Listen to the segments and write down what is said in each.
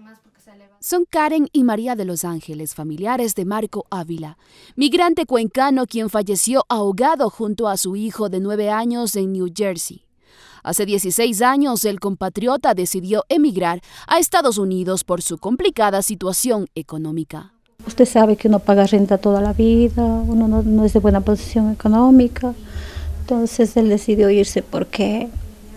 más Son Karen y María de los Ángeles, familiares de Marco Ávila, migrante cuencano quien falleció ahogado junto a su hijo de nueve años en New Jersey. Hace 16 años, el compatriota decidió emigrar a Estados Unidos por su complicada situación económica. Usted sabe que uno paga renta toda la vida, uno no es de buena posición económica, entonces él decidió irse porque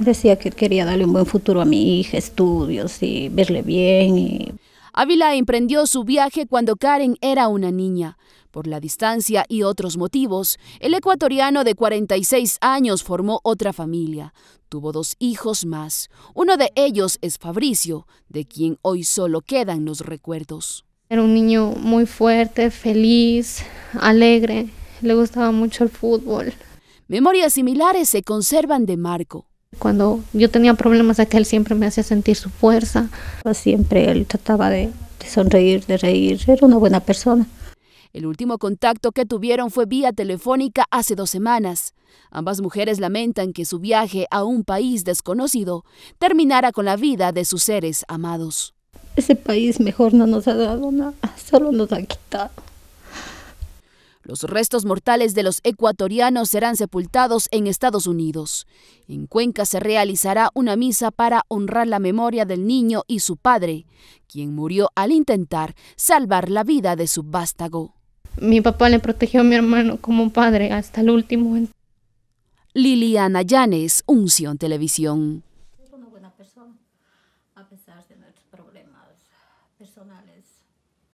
decía que quería darle un buen futuro a mi hija, estudios y verle bien. Ávila emprendió su viaje cuando Karen era una niña. Por la distancia y otros motivos, el ecuatoriano de 46 años formó otra familia. Tuvo dos hijos más. Uno de ellos es Fabricio, de quien hoy solo quedan los recuerdos. Era un niño muy fuerte, feliz, alegre. Le gustaba mucho el fútbol. Memorias similares se conservan de Marco, cuando yo tenía problemas aquel él siempre me hacía sentir su fuerza. Siempre él trataba de, de sonreír, de reír. Era una buena persona. El último contacto que tuvieron fue vía telefónica hace dos semanas. Ambas mujeres lamentan que su viaje a un país desconocido terminara con la vida de sus seres amados. Ese país mejor no nos ha dado nada, solo nos ha quitado. Los restos mortales de los ecuatorianos serán sepultados en Estados Unidos. En Cuenca se realizará una misa para honrar la memoria del niño y su padre, quien murió al intentar salvar la vida de su vástago. Mi papá le protegió a mi hermano como padre hasta el último. Liliana Llanes, Unción Televisión. buena persona, a pesar de nuestros problemas personales.